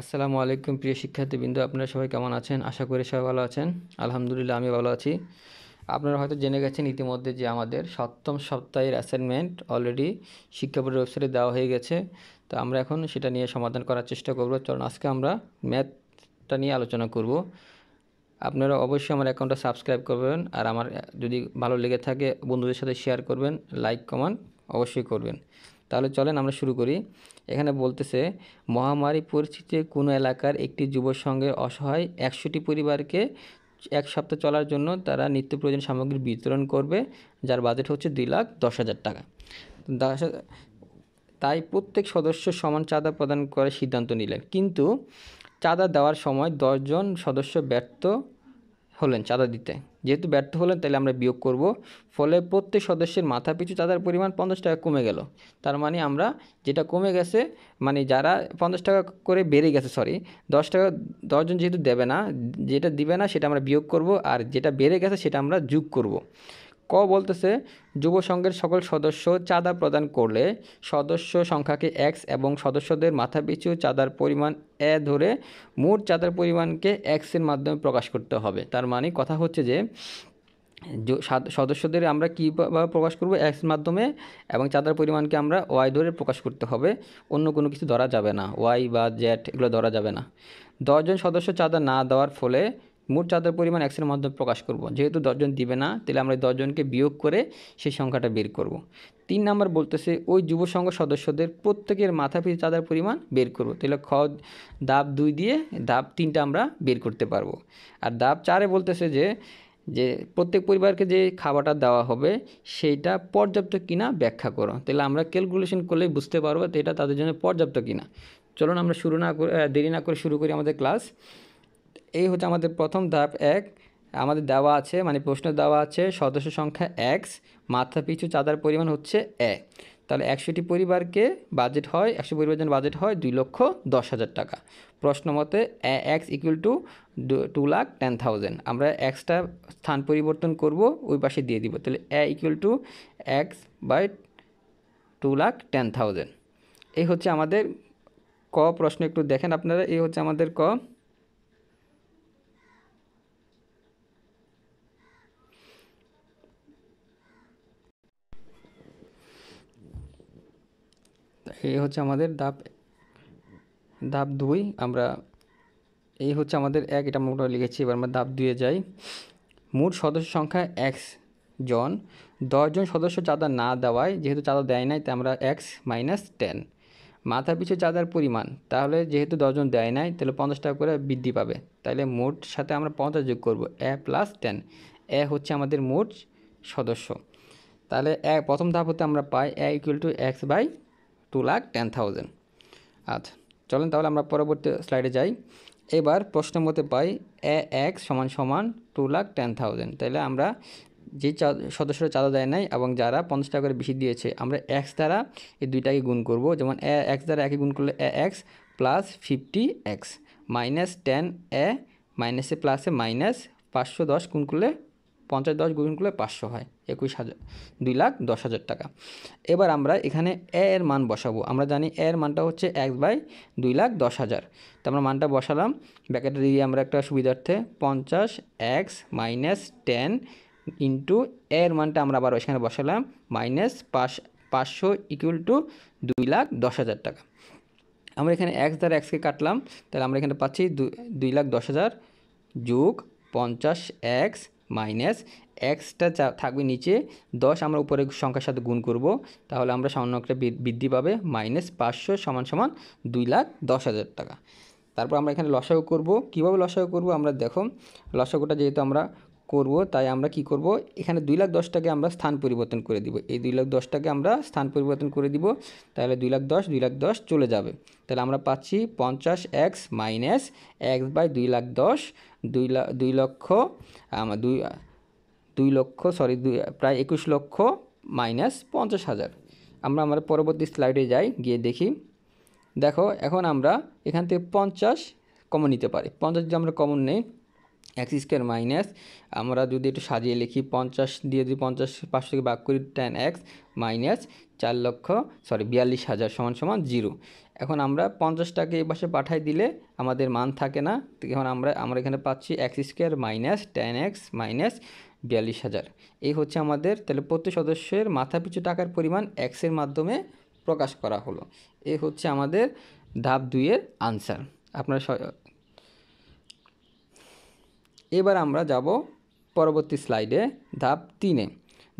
আসসালামু আলাইকুম প্রিয় শিক্ষার্থীবৃন্দ আপনারা সবাই কেমন আছেন আশা করি সবাই ভালো আছেন আলহামদুলিল্লাহ আমি ভালো আছি আপনারা হয়তো জেনে গেছেন ইতিমধ্যে যে আমাদের সপ্তম সপ্তাহের অ্যাসাইনমেন্ট অলরেডি বোর্ডের ওয়েবসাইটে দেওয়া হয়ে গেছে তো আমরা এখন সেটা নিয়ে সমাধান করার চেষ্টা করব কারণ আজকে আমরা ম্যাথটা নিয়ে আলোচনা করব আপনারা অবশ্যই আমার অ্যাকাউন্টটা সাবস্ক্রাইব করবেন আর আমার যদি ভালো লেগে থাকে বন্ধুদের সাথে শেয়ার করবেন লাইক কমান অবশ্যই করবেন তাহলে চলেন আমরা শুরু করি এখানে বলতেছে মহামারী পরিস্থিতিতে কোনো এলাকার একটি যুব সঙ্গে অসহায় একশোটি পরিবারকে এক সপ্তাহ চলার জন্য তারা নিত্য প্রয়োজন সামগ্রী বিতরণ করবে যার বাজেট হচ্ছে দুই লাখ দশ হাজার টাকা দশ তাই প্রত্যেক সদস্য সমান চাঁদা প্রদান করার সিদ্ধান্ত নিলেন কিন্তু চাঁদা দেওয়ার সময় দশজন সদস্য ব্যর্থ হলেন চাঁদা দিতে যেহেতু ব্যর্থ হলেন তাহলে আমরা বিয়োগ করব ফলে প্রত্যেক সদস্যের মাথা পিছু চাঁদার পরিমাণ পঞ্চাশ টাকা কমে গেল তার মানে আমরা যেটা কমে গেছে মানে যারা পঞ্চাশ টাকা করে বেড়ে গেছে সরি দশ টাকা দশজন যেহেতু দেবে না যেটা দিবে না সেটা আমরা বিয়োগ করব আর যেটা বেড়ে গেছে সেটা আমরা যোগ করব ক বলতেছে যুব সংঘের সকল সদস্য চাঁদা প্রদান করলে সদস্য সংখ্যাকে এক্স এবং সদস্যদের মাথাপিছু চাঁদার পরিমাণ এ ধরে মোট চাঁদার পরিমাণকে এক্সের মাধ্যমে প্রকাশ করতে হবে তার মানে কথা হচ্ছে যে সদস্যদের আমরা কীভাবে প্রকাশ করব এক্স মাধ্যমে এবং চাঁদার পরিমাণকে আমরা ওয়াই ধরে প্রকাশ করতে হবে অন্য কোনো কিছু ধরা যাবে না ওয়াই বা জ্যাট এগুলো ধরা যাবে না দশজন সদস্য চাঁদা না দেওয়ার ফলে মোট চাঁদের পরিমাণ এক্সের মাধ্যমে প্রকাশ করব যেহেতু দশজন দিবে না তাহলে আমরা দশজনকে বিয়োগ করে সেই সংখ্যাটা বের করব। তিন নাম্বার বলতেছে ওই যুব সংঘ সদস্যদের প্রত্যেকের মাথা পিছু চাঁদার পরিমাণ বের করব তাহলে খ দাব দুই দিয়ে দাব তিনটা আমরা বের করতে পারবো আর দাব চারে বলতেছে যে যে প্রত্যেক পরিবারকে যে খাবারটা দেওয়া হবে সেইটা পর্যাপ্ত কিনা ব্যাখ্যা করো তাহলে আমরা ক্যালকুলেশন করলেই বুঝতে পারবো এটা তাদের জন্য পর্যাপ্ত কিনা চলুন আমরা শুরু না করে দেরি না করে শুরু করি আমাদের ক্লাস এই হচ্ছে আমাদের প্রথম ধাপ এক আমাদের দেওয়া আছে মানে প্রশ্ন দেওয়া আছে সদস্য সংখ্যা এক্স মাথা পিছু চাঁদার পরিমাণ হচ্ছে এ তাহলে একশোটি পরিবারকে বাজেট হয় একশো পরিবার যেন বাজেট হয় দুই লক্ষ দশ হাজার টাকা প্রশ্ন মতে x equal to two lakh ten thousand আমরা এক্সটা স্থান পরিবর্তন করব ওই পাশে দিয়ে দিব তাহলে a equal to x by two lakh ten thousand এই হচ্ছে আমাদের ক প্রশ্ন একটু দেখেন আপনারা এই হচ্ছে আমাদের ক এই হচ্ছে আমাদের ধাপ ধাপ দুই আমরা এই হচ্ছে আমাদের এক এটা আমরা লিখেছি এবার আমরা ধাপ দুয়ে যাই মোট সদস্য সংখ্যা এক্স জন দশজন সদস্য চাঁদা না দেওয়ায় যেহেতু চাঁদা দেয় নাই তাই আমরা এক্স মাইনাস টেন মাথা পিছু চাঁদার পরিমাণ তাহলে যেহেতু দশজন দেয় নাই তাহলে পঞ্চাশ টাকা করে বৃদ্ধি পাবে তাহলে মোট সাথে আমরা পঞ্চাশ যোগ করব এ প্লাস টেন এ হচ্ছে আমাদের মোট সদস্য তাহলে এক প্রথম ধাপ হতে আমরা পাই a equal to x by two lakh ten thousand আচ্ছা চলেন তাহলে আমরা পরবর্তী স্লাইডে যাই এবার প্রশ্ন মতে পাই এ এক্স সমান সমান টু লাখ টেন থাউজেন্ড তাহলে আমরা যে সদস্যরা চাঁদা দেয় নাই এবং যারা পঞ্চাশ টাকা করে বেশি দিয়েছে আমরা এক্স দ্বারা এই দুইটাকে গুণ করব যেমন এ এক্স দ্বারা একই গুণ করলে a x plus fifty x minus ten a মাইনাসে প্লাসে মাইনাস পাঁচশো দশ গুণ করলে পঞ্চাশ দশ গুণ করলে পাঁচশো হয় একুশ হাজার দুই লাখ দশ হাজার টাকা এবার আমরা এখানে এ এর মান বসাবো আমরা জানি এ এর মানটা হচ্ছে এক বাই দুই লাখ দশ হাজার তো আমরা মানটা বসালাম ব্যাকেটে দিয়ে আমরা একটা সুবিধার্থে পঞ্চাশ এক্স মাইনাস টেন ইন্টু এর মানটা আমরা আবার ওইখানে বসালাম মাইনাস পাঁচ পাঁচশো ইকুয়াল টু দুই লাখ দশ হাজার টাকা আমরা এখানে এক্স দ্বারা এক্সকে কাটলাম তাহলে আমরা এখানে পাচ্ছি দুই লাখ দশ হাজার যোগ পঞ্চাশ এক্স মাইনাস এক্সটা থাকবে নিচে দশ আমরা উপরে সংখ্যার সাথে গুণ করব তাহলে আমরা সামান্য একটা বৃদ্ধি পাবে মাইনাস পাঁচশো সমান সমান দুই লাখ দশ হাজার টাকা তারপর আমরা এখানে লসাগু করব কীভাবে লসাগু করব আমরা দেখো লসাগুটা যেহেতু আমরা করব তাই আমরা কি করব এখানে দুই লাখ দশটাকে আমরা স্থান পরিবর্তন করে দিব এই দুই লাখ দশটাকে আমরা স্থান পরিবর্তন করে দিব তাহলে দুই লাখ দশ দুই লাখ দশ চলে যাবে তাহলে আমরা পাচ্ছি পঞ্চাশ এক্স মাইনাস এক্স বাই দুই লাখ দশ দুই দুই লক্ষ আমার দুই দুই লক্ষ সরি দুই প্রায় একুশ লক্ষ মাইনাস পঞ্চাশ হাজার আমরা আমার পরবর্তী স্লাইডে যাই গিয়ে দেখি দেখো এখন আমরা এখান থেকে পঞ্চাশ কমন নিতে পারি পঞ্চাশ যদি আমরা কমন নেই এক্স স্কোয়ার মাইনাস আমরা যদি একটু সাজিয়ে লিখি পঞ্চাশ দিয়ে যদি পঞ্চাশ পাঁচশো থেকে ভাগ করি টেন এক্স মাইনাস চার লক্ষ সরি বিয়াল্লিশ হাজার সমান সমান জিরো এখন আমরা পঞ্চাশটাকে এই পাশে পাঠাই দিলে আমাদের মান থাকে না এখন আমরা আমরা এখানে পাচ্ছি x square minus ten x minus বিয়াল্লিশ হাজার এই হচ্ছে আমাদের তাহলে প্রত্যেক সদস্যের মাথাপিছু টাকার পরিমাণ এক্সের মাধ্যমে প্রকাশ করা হলো এ হচ্ছে আমাদের ধাপ দুইয়ের আনসার আপনারা এবার আমরা যাব পরবর্তী স্লাইডে ধাপ তিনে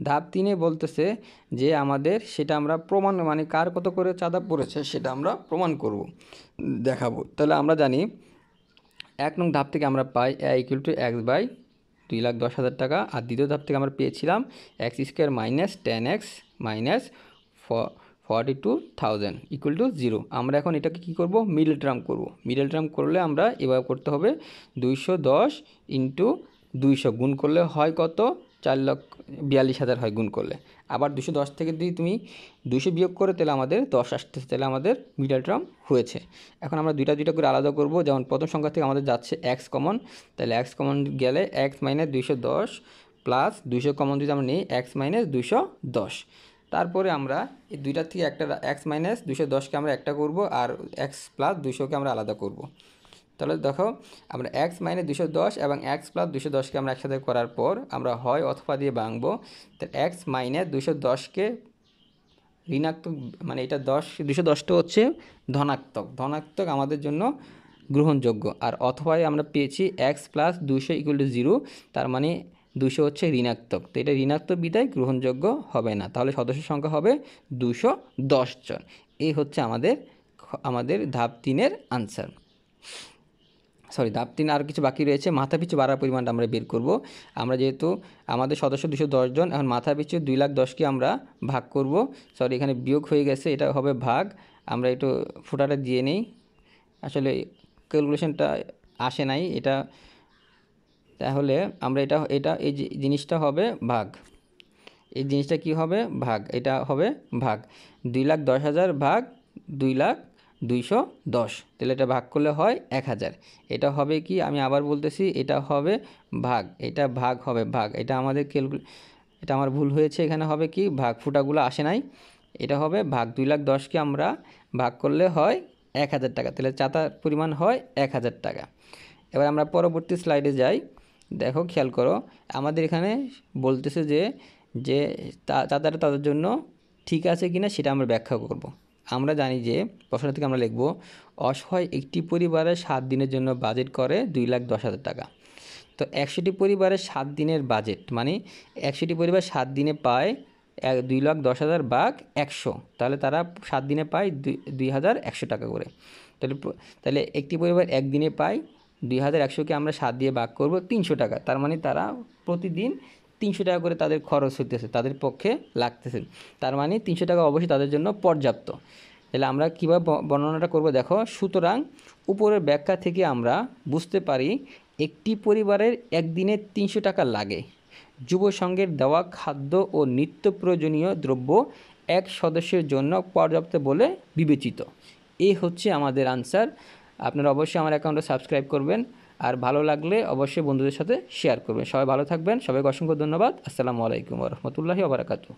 ধাপ তিনে বলতেছে যে আমাদের সেটা আমরা প্রমাণ মানে কার কত করে চাঁদা পড়েছে সেটা আমরা প্রমাণ করব দেখাবো তাহলে আমরা জানি এক নং ধাপ থেকে আমরা পাই a equal to x by দুই লাখ দশ হাজার টাকা আর দ্বিতীয় ধাপ থেকে আমরা পেয়েছিলাম x square minus ten x minus forty two thousand equal to zero আমরা এখন এটাকে কী করবো মিডল টার্ম করবো মিডল টার্ম করলে আমরা এবার করতে হবে দুইশো দশ ইন্টু দুইশো গুণ করলে হয় কত চার লক্ষ বিয়াল্লিশ হাজার হয় গুণ করলে আবার দুশো দশ থেকে যদি তুমি দুশো বিয়োগ করে তাহলে আমাদের দশ আসতে তাহলে আমাদের মিডল টার্ম হয়েছে এখন আমরা দুইটা দুইটা করে আলাদা করবো যেমন প্রথম সংখ্যা থেকে আমাদের যাচ্ছে এক্স কমন তাহলে এক্স কমন গেলে এক্স মাইনাস দুইশো দশ প্লাস দুইশো কমন যদি আমরা নিই এক্স মাইনাস দুশো দশ তারপরে আমরা এই দুইটার থেকে একটা এক্স মাইনাস দুশো দশকে আমরা একটা করব আর এক্স প্লাস দুশোকে আমরা আলাদা করব। তাহলে দেখো আমরা এক্স মাইনাস দুশো দশ এবং এক্স প্লাস দুশো দশকে আমরা একসাথে করার পর আমরা হয় অথবা দিয়ে ভাঙবো তার এক্স মাইনাস দুশো দশকে ঋণাত্মক মানে এটা দশ দুশো দশটা হচ্ছে ধনাত্মক ধনাত্মক আমাদের জন্য গ্রহণযোগ্য আর অথবায় আমরা পেয়েছি এক্স প্লাস দুশো ইকুয়াল টু জিরো তার মানে দুশো হচ্ছে ঋণাত্মক তো এটা ঋণাত্মক বিদায় গ্রহণযোগ্য হবে না তাহলে সদস্য সংখ্যা হবে দুশো জন এই হচ্ছে আমাদের আমাদের ধাপ তিনের আনসার সরি ধাপ তিন আরও কিছু বাকি রয়েছে মাথা পিছু বাড়ার পরিমাণটা আমরা বের করব আমরা যেহেতু আমাদের সদস্য দুশো জন এখন মাথা পিছু দুই লাখ দশকে আমরা ভাগ করব সরি এখানে বিয়োগ হয়ে গেছে এটা হবে ভাগ আমরা একটু ফোটাটা দিয়ে নেই আসলে ক্যালকুলেশনটা আসে নাই এটা তাহলে আমরা এটা এটা এই জিনিসটা হবে ভাগ এই জিনিসটা কি হবে ভাগ এটা হবে ভাগ দুই লাখ দশ হাজার ভাগ দুই লাখ দুইশো দশ তাহলে এটা ভাগ করলে হয় এক হাজার এটা হবে কি আমি আবার বলতেছি এটা হবে ভাগ এটা ভাগ হবে ভাগ এটা আমাদের ক্যালকুল এটা আমার ভুল হয়েছে এখানে হবে কি ভাগ ফুটাগুলো আসে নাই এটা হবে ভাগ দুই লাখ দশকে আমরা ভাগ করলে হয় এক হাজার টাকা তাহলে চাতার পরিমাণ হয় এক হাজার টাকা এবার আমরা পরবর্তী স্লাইডে যাই দেখো খেয়াল করো আমাদের এখানে বলতেছে যে যে তাদের তাদের জন্য ঠিক আছে কিনা সেটা আমরা ব্যাখ্যা করব। আমরা জানি যে প্রশ্ন থেকে আমরা লিখব অসহায় একটি পরিবারে সাত দিনের জন্য বাজেট করে দুই লাখ দশ হাজার টাকা তো একশোটি পরিবারের সাত দিনের বাজেট মানে একশোটি পরিবার সাত দিনে পায় এক দুই লাখ দশ হাজার বাঘ একশো তাহলে তারা সাত দিনে পায় দুই হাজার একশো টাকা করে তাহলে তাহলে একটি পরিবার একদিনে পায় দুই হাজার একশোকে আমরা সাত দিয়ে ভাগ করব তিনশো টাকা তার মানে তারা প্রতিদিন তিনশো টাকা করে তাদের খরচ হতেছে তাদের পক্ষে লাগতেছে তার মানে তিনশো টাকা অবশ্যই তাদের জন্য পর্যাপ্ত তাহলে আমরা কীভাবে বর্ণনাটা করব দেখো সুতরাং উপরের ব্যাখ্যা থেকে আমরা বুঝতে পারি একটি পরিবারের একদিনে তিনশো টাকা লাগে যুব সংঘের দেওয়া খাদ্য ও নিত্য প্রয়োজনীয় দ্রব্য এক সদস্যের জন্য পর্যাপ্ত বলে বিবেচিত এই হচ্ছে আমাদের আনসার আপনারা অবশ্যই আমার অ্যাকাউন্টে সাবস্ক্রাইব করবেন আর ভালো লাগলে অবশ্যই বন্ধুদের সাথে শেয়ার করবেন সবাই ভালো থাকবেন সবাইকে অসংখ্য ধন্যবাদ আসসালামু আলাইকুম রহমতুল্লাহি আবরাকাতু